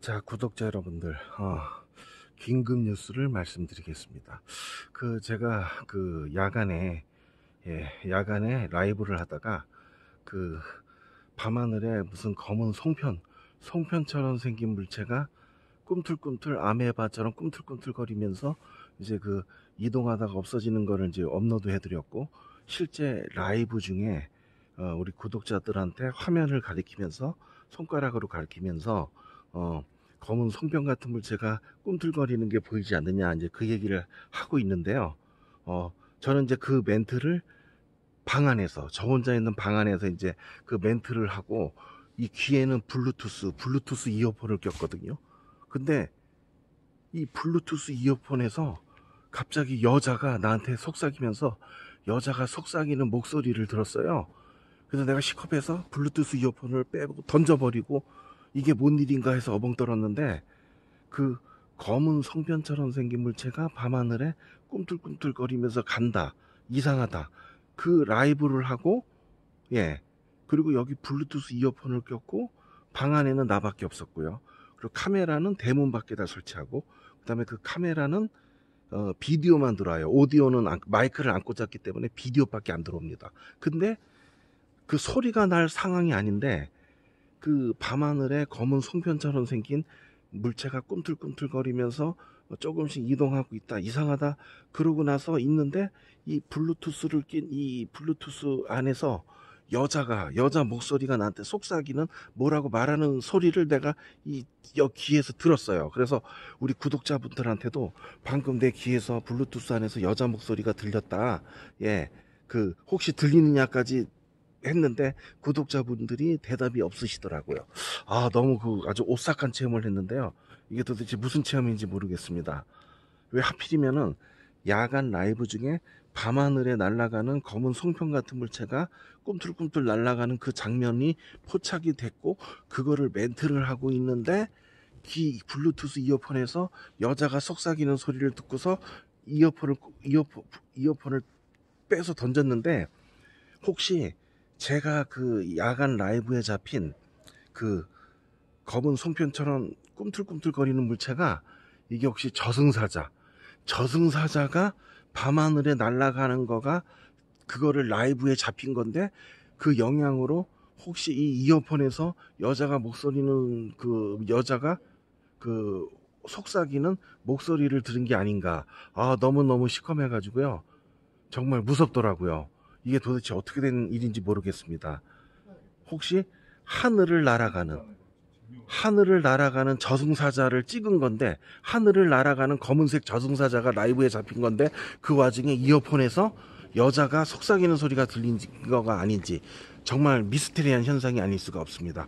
자 구독자 여러분들 어, 긴급 뉴스를 말씀드리겠습니다 그 제가 그 야간에 예, 야간에 라이브를 하다가 그 밤하늘에 무슨 검은 송편 송편처럼 생긴 물체가 꿈틀꿈틀 아메바처럼 꿈틀꿈틀 거리면서 이제 그 이동하다가 없어지는 거를 이제 업로드 해드렸고 실제 라이브 중에 어, 우리 구독자들한테 화면을 가리키면서 손가락으로 가리키면서 어, 검은 성병 같은 걸제가 꿈틀거리는 게 보이지 않느냐 이제 그 얘기를 하고 있는데요. 어, 저는 이제 그 멘트를 방 안에서 저 혼자 있는 방 안에서 이제 그 멘트를 하고 이 귀에는 블루투스 블루투스 이어폰을 꼈거든요. 근데 이 블루투스 이어폰에서 갑자기 여자가 나한테 속삭이면서 여자가 속삭이는 목소리를 들었어요. 그래서 내가 시컵에서 블루투스 이어폰을 빼고 던져버리고 이게 뭔 일인가 해서 어벙 떨었는데 그 검은 성변처럼 생긴 물체가 밤하늘에 꿈틀꿈틀거리면서 간다. 이상하다. 그 라이브를 하고 예. 그리고 여기 블루투스 이어폰을 꼈고 방 안에는 나밖에 없었고요. 그리고 카메라는 대문 밖에다 설치하고 그다음에 그 카메라는 어, 비디오만 들어와요. 오디오는 안, 마이크를 안 꽂았기 때문에 비디오밖에 안 들어옵니다. 근데 그 소리가 날 상황이 아닌데 그 밤하늘에 검은 송편처럼 생긴 물체가 꿈틀꿈틀거리면서 조금씩 이동하고 있다. 이상하다. 그러고 나서 있는데 이 블루투스를 낀 이 블루투스 안에서 여자가 여자 목소리가 나한테 속삭이는 뭐라고 말하는 소리를 내가 이 여 귀에서 들었어요. 그래서 우리 구독자분들한테도 방금 내 귀에서 블루투스 안에서 여자 목소리가 들렸다. 예. 그 혹시 들리느냐까지 했는데 구독자분들이 대답이 없으시더라고요. 아 너무 그 아주 오싹한 체험을 했는데요. 이게 도대체 무슨 체험인지 모르겠습니다. 왜 하필이면은 야간 라이브 중에 밤하늘에 날아가는 검은 송편 같은 물체가 꿈틀꿈틀 날아가는 그 장면이 포착이 됐고 그거를 멘트를 하고 있는데 귀 블루투스 이어폰에서 여자가 속삭이는 소리를 듣고서 이어폰을 이어폰, 이어폰을 빼서 던졌는데 혹시 제가 그 야간 라이브에 잡힌 그 검은 송편처럼 꿈틀꿈틀거리는 물체가 이게 혹시 저승사자 저승사자가 밤하늘에 날아가는 거가 그거를 라이브에 잡힌 건데 그 영향으로 혹시 이 이어폰에서 여자가 목소리는 그 여자가 그 속삭이는 목소리를 들은 게 아닌가 아 너무너무 시커매가지고요 정말 무섭더라고요 이게 도대체 어떻게 된 일인지 모르겠습니다. 혹시 하늘을 날아가는 하늘을 날아가는 저승사자를 찍은 건데 하늘을 날아가는 검은색 저승사자가 라이브에 잡힌 건데 그 와중에 이어폰에서 여자가 속삭이는 소리가 들린 거가 아닌지 정말 미스테리한 현상이 아닐 수가 없습니다.